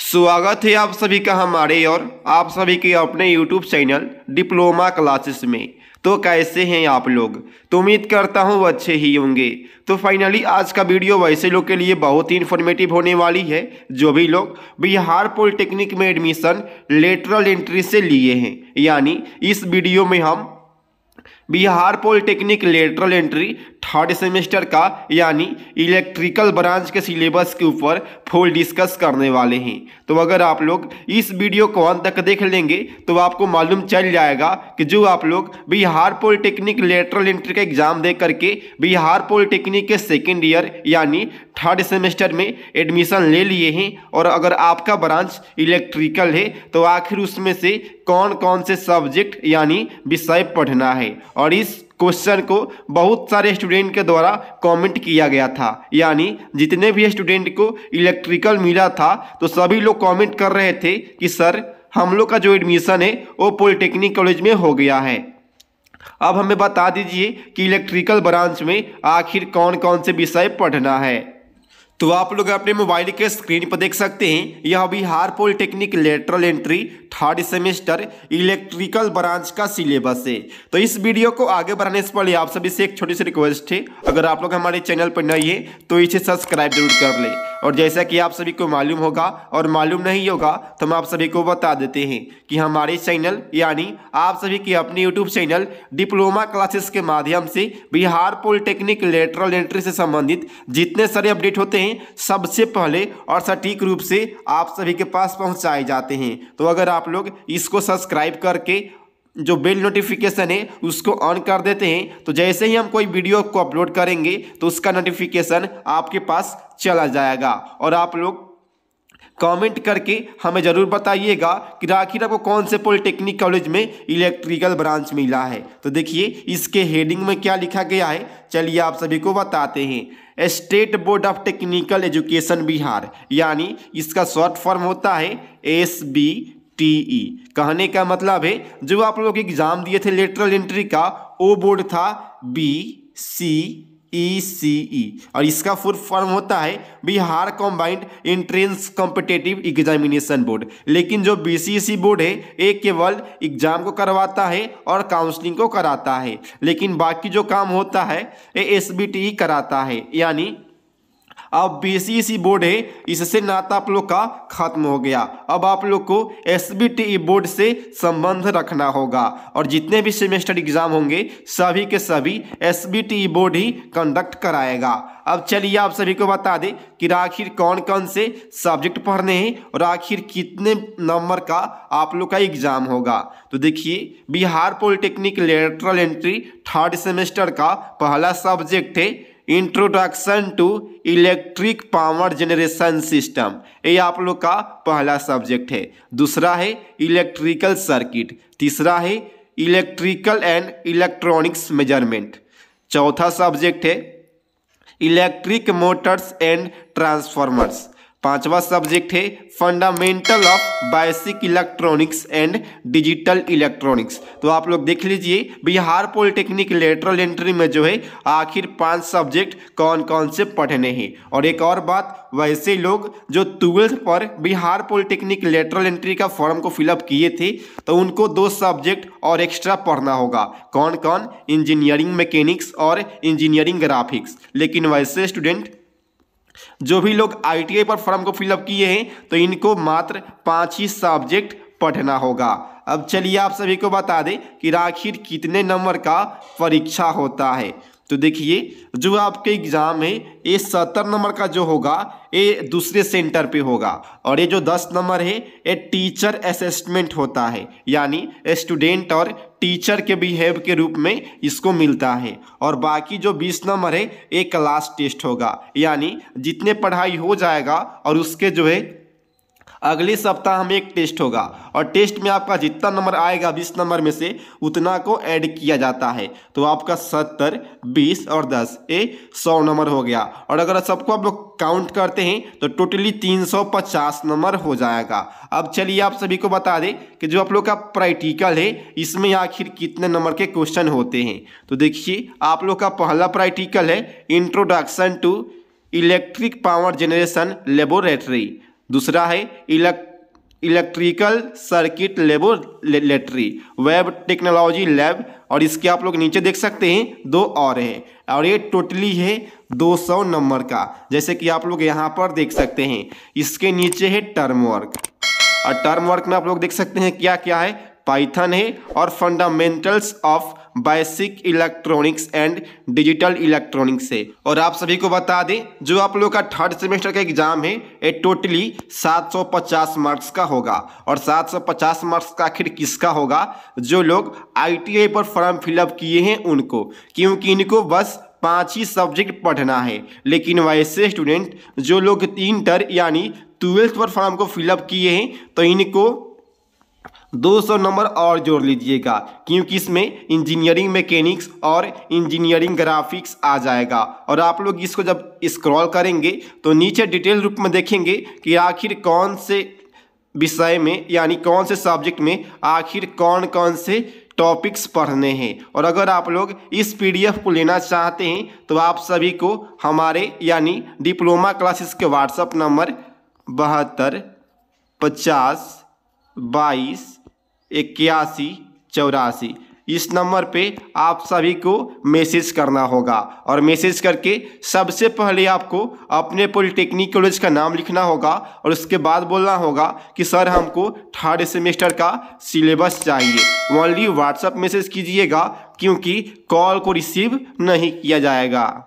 स्वागत है आप सभी का हमारे और आप सभी के अपने यूट्यूब चैनल डिप्लोमा क्लासेस में तो कैसे हैं आप लोग तो उम्मीद करता हूँ अच्छे ही होंगे तो फाइनली आज का वीडियो वैसे लोग के लिए बहुत ही इन्फॉर्मेटिव होने वाली है जो भी लोग बिहार पॉलिटेक्निक में एडमिशन लेटरल एंट्री से लिए हैं यानी इस वीडियो में हम Bihar polytechnic lateral entry third semester का यानी इलेक्ट्रिकल ब्रांच के सिलेबस के ऊपर फुल डिस्कस करने वाले हैं तो अगर आप लोग इस वीडियो को अंत तक देख लेंगे तो आपको मालूम चल जाएगा कि जो आप लोग बिहार पॉलिटेक्निक लेटरल एंट्री का एग्ज़ाम दे करके बिहार पॉलिटेक्निक के सेकेंड ईयर यानी थर्ड सेमेस्टर में एडमिशन ले लिए हैं और अगर आपका ब्रांच इलेक्ट्रिकल है तो आखिर उसमें से कौन कौन से सब्जेक्ट यानी विषय पढ़ना है और इस क्वेश्चन को बहुत सारे स्टूडेंट के द्वारा कमेंट किया गया था यानी जितने भी स्टूडेंट को इलेक्ट्रिकल मिला था तो सभी लोग कमेंट कर रहे थे कि सर हम लोग का जो एडमिशन है वो पॉलिटेक्निक कॉलेज में हो गया है अब हमें बता दीजिए कि इलेक्ट्रिकल ब्रांच में आखिर कौन कौन से विषय पढ़ना है तो आप लोग अपने मोबाइल के स्क्रीन पर देख सकते हैं यह Bihar polytechnic lateral entry third semester electrical branch का सिलेबस है तो इस वीडियो को आगे बढ़ाने से पहले आप सभी से एक छोटी सी रिक्वेस्ट है अगर आप लोग हमारे चैनल पर नए हैं तो इसे सब्सक्राइब जरूर कर लें और जैसा कि आप सभी को मालूम होगा और मालूम नहीं होगा तो हम आप सभी को बता देते हैं कि हमारे चैनल यानी आप सभी के अपने यूट्यूब चैनल डिप्लोमा क्लासेस के माध्यम से बिहार पॉलिटेक्निक लेटरल एंट्री से संबंधित जितने सारे अपडेट होते हैं सबसे पहले और सटीक रूप से आप सभी के पास पहुँचाए जाते हैं तो अगर आप लोग इसको सब्सक्राइब करके जो बेल नोटिफिकेशन है उसको ऑन कर देते हैं तो जैसे ही हम कोई वीडियो को अपलोड करेंगे तो उसका नोटिफिकेशन आपके पास चला जाएगा और आप लोग कमेंट करके हमें ज़रूर बताइएगा कि आखिर आपको कौन से पॉलिटेक्निक कॉलेज में इलेक्ट्रिकल ब्रांच मिला है तो देखिए इसके हेडिंग में क्या लिखा गया है चलिए आप सभी को बताते हैं state board of technical education Bihar यानी इसका शॉर्ट फॉर्म होता है S B T E e। कहने का मतलब है जो आप लोग एग्जाम दिए थे लेटरल एंट्री का ओ बोर्ड था बी सी ई सी ई और इसका फुल फॉर्म होता है Bihar combined entrance competitive examination board लेकिन जो बी सी सी बोर्ड है ये केवल एग्जाम को करवाता है और काउंसलिंग को कराता है लेकिन बाकी जो काम होता है ये एस बी टी ई कराता है यानी अब बीसीसी बोर्ड है इससे नाता आप लोग का खत्म हो गया अब आप लोग को एस बोर्ड e से संबंध रखना होगा और जितने भी सेमेस्टर एग्जाम होंगे सभी के सभी एस बोर्ड e ही कंडक्ट कराएगा अब चलिए आप सभी को बता दें कि आखिर कौन कौन से सब्जेक्ट पढ़ने हैं और आखिर कितने नंबर का आप लोग का एग्जाम होगा तो देखिए Bihar polytechnic lateral entry third semester का पहला सब्जेक्ट है introduction to electric power generation system ये आप लोग का पहला सब्जेक्ट है दूसरा है इलेक्ट्रिकल सर्किट तीसरा है इलेक्ट्रिकल एंड इलेक्ट्रॉनिक्स मेजरमेंट चौथा सब्जेक्ट है इलेक्ट्रिक मोटर्स एंड ट्रांसफार्मर्स पांचवा सब्जेक्ट है fundamental of basic electronics and digital electronics तो आप लोग देख लीजिए बिहार पॉलिटेक्निक लेटरल एंट्री में जो है आखिर पांच सब्जेक्ट कौन कौन से पढ़ने हैं और एक और बात वैसे लोग जो ट्वेल्थ पर बिहार पॉलिटेक्निक लेटरल एंट्री का फॉर्म को फिलअप किए थे तो उनको दो सब्जेक्ट और एक्स्ट्रा पढ़ना होगा कौन कौन इंजीनियरिंग मैकेनिक्स और इंजीनियरिंग ग्राफिक्स लेकिन वैसे स्टूडेंट जो भी लोग आई पर फॉर्म को फिलअप किए हैं तो इनको मात्र पाँच ही सब्जेक्ट पढ़ना होगा अब चलिए आप सभी को बता दें कि आखिर कितने नंबर का परीक्षा होता है तो देखिए जो आपके एग्ज़ाम है ये सत्तर नंबर का जो होगा ये दूसरे सेंटर पे होगा और ये जो दस नंबर है ये टीचर असेसमेंट होता है यानी स्टूडेंट और टीचर के बिहेव के रूप में इसको मिलता है और बाकी जो बीस नंबर है ये क्लास टेस्ट होगा यानी जितने पढ़ाई हो जाएगा और उसके जो है अगले सप्ताह में एक टेस्ट होगा और टेस्ट में आपका जितना नंबर आएगा बीस नंबर में से उतना को ऐड किया जाता है तो आपका सत्तर बीस और दस ये सौ नंबर हो गया और अगर सबको आप लोग काउंट करते हैं तो टोटली तीन सौ पचास नंबर हो जाएगा अब चलिए आप सभी को बता दें कि जो आप लोग का प्रैक्टिकल है इसमें आखिर कितने नंबर के क्वेश्चन होते हैं तो देखिए आप लोग का पहला प्रैक्टिकल है introduction to electric power generation laboratory दूसरा है elect electrical circuit laboratory web technology lab और इसके आप लोग नीचे देख सकते हैं दो और है और ये टोटली है 200 नंबर का जैसे कि आप लोग यहाँ पर देख सकते हैं इसके नीचे है टर्म वर्क और टर्म वर्क में आप लोग देख सकते हैं क्या क्या है पाइथन है और fundamentals of basic electronics and digital electronics है और आप सभी को बता दें जो आप लोग का थर्ड सेमेस्टर का एग्जाम है ये टोटली 750 मार्क्स का होगा और 750 मार्क्स का आखिर किसका होगा जो लोग आईटीआई पर फॉर्म फिलअप किए हैं उनको क्योंकि इनको बस पाँच ही सब्जेक्ट पढ़ना है लेकिन वैसे स्टूडेंट जो लोग इंटर यानी ट्वेल्थ पर फॉर्म को फिलअप किए हैं तो इनको 200 नंबर और जोड़ लीजिएगा क्योंकि इसमें इंजीनियरिंग मैकेनिक्स और इंजीनियरिंग ग्राफिक्स आ जाएगा और आप लोग इसको जब स्क्रॉल करेंगे तो नीचे डिटेल रूप में देखेंगे कि आखिर कौन से विषय में यानी कौन से सब्जेक्ट में आखिर कौन कौन से टॉपिक्स पढ़ने हैं और अगर आप लोग इस पीडीएफ को लेना चाहते हैं तो आप सभी को हमारे यानी डिप्लोमा क्लासेस के व्हाट्सअप नंबर बहत्तर पचास बाईस इक्यासी चौरासी इस नंबर पे आप सभी को मैसेज करना होगा और मैसेज करके सबसे पहले आपको अपने पॉलिटेक्निक कॉलेज का नाम लिखना होगा और उसके बाद बोलना होगा कि सर हमको थर्ड सेमेस्टर का सिलेबस चाहिए ओनली व्हाट्सअप मैसेज कीजिएगा क्योंकि कॉल को रिसीव नहीं किया जाएगा